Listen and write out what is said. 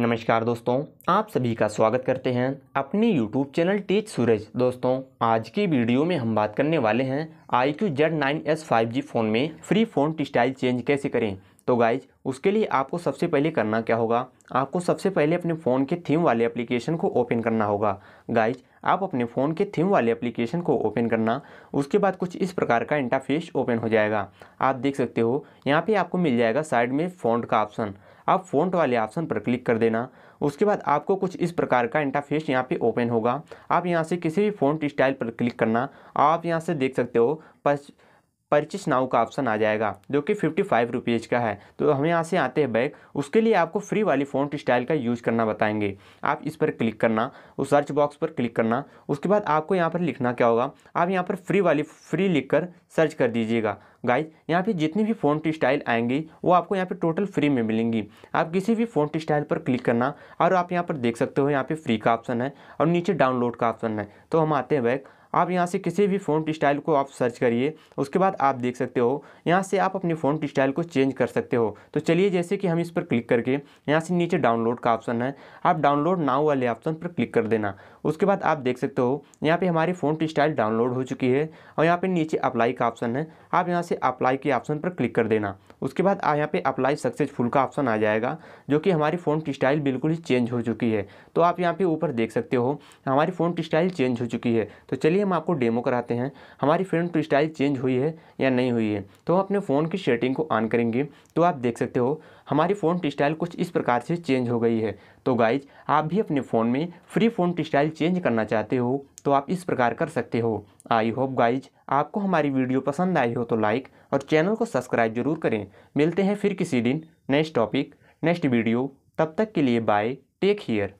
नमस्कार दोस्तों आप सभी का स्वागत करते हैं अपने YouTube चैनल टीच सूरज दोस्तों आज की वीडियो में हम बात करने वाले हैं iQOO Z nine S five G phone में फ्री फ़ोन स्टाइल चेंज कैसे करें तो गाइज उसके लिए आपको सबसे पहले करना क्या होगा आपको सबसे पहले अपने फ़ोन के थीम वाले एप्लीकेशन को ओपन करना होगा गाइज आप अपने फ़ोन के थीम वाले एप्लीकेशन को ओपन करना उसके बाद कुछ इस प्रकार का इंटरफेस ओपन हो जाएगा आप देख सकते हो यहाँ पे आपको मिल जाएगा साइड में फ़ोन का ऑप्शन आप फ़ोन वाले ऑप्शन पर क्लिक कर देना उसके बाद आपको कुछ इस प्रकार का इंटरफेस यहाँ पे ओपन होगा आप यहाँ से किसी भी फोन स्टाइल पर क्लिक करना आप यहाँ से देख सकते हो परचेस नाउ का ऑप्शन आ जाएगा जो कि फिफ्टी फाइव रुपीज़ का है तो हम यहाँ से आते हैं बैग उसके लिए आपको फ्री वाली फ़ॉन्ट स्टाइल का यूज़ करना बताएंगे आप इस पर क्लिक करना उस सर्च बॉक्स पर क्लिक करना उसके बाद आपको यहाँ पर लिखना क्या होगा आप यहाँ पर फ्री वाली फ्री लिख कर सर्च कर दीजिएगा गाइज यहाँ पे जितनी भी फ़ॉन्ट स्टाइल आएंगी वो आपको यहाँ पे टोटल फ्री में मिलेंगी आप किसी भी फ़ॉन्ट स्टाइल पर क्लिक करना और आप यहाँ पर देख सकते हो यहाँ पे फ्री का ऑप्शन है और नीचे डाउनलोड का ऑप्शन है तो हम आते हैं बैग आप यहाँ से किसी भी फ़ॉन्ट स्टाइल को आप सर्च करिए उसके बाद आप देख सकते हो यहाँ से आप अपने फ़ॉन्ट स्टाइल को चेंज कर सकते हो तो चलिए जैसे कि हम इस पर क्लिक करके यहाँ से नीचे डाउनलोड का ऑप्शन है आप डाउनलोड नाउ वाले ऑप्शन पर क्लिक कर देना उसके बाद आप देख सकते हो यहाँ पर हमारी फ़ॉन्ट स्टाइल डाउनलोड हो चुकी है और यहाँ पर नीचे अप्लाई का ऑप्शन है आप यहाँ से अप्लाई के ऑप्शन पर क्लिक कर देना उसके बाद यहाँ पर अप्लाई सक्सेसफुल का ऑप्शन आ जाएगा जो कि हमारी फ़ॉन्ट स्टाइल बिल्कुल ही चेंज हो चुकी है तो आप यहाँ पर ऊपर देख सकते हो हमारी फ़ॉन्ट स्टाइल चेंज हो चुकी है तो चलिए चलिए हम आपको डेमो कराते हैं हमारी फ्रेम टू स्टाइल चेंज हुई है या नहीं हुई है तो हम अपने फ़ोन की सेटिंग को ऑन करेंगे तो आप देख सकते हो हमारी फ़ोन टू स्टाइल कुछ इस प्रकार से चेंज हो गई है तो गाइज आप भी अपने फ़ोन में free phone to style change करना चाहते हो तो आप इस प्रकार कर सकते हो आई होप गाइज आपको हमारी वीडियो पसंद आई हो तो लाइक और चैनल को सब्सक्राइब जरूर करें मिलते हैं फिर किसी दिन नेक्स्ट टॉपिक नेक्स्ट वीडियो तब तक के लिए बाय टेक केयर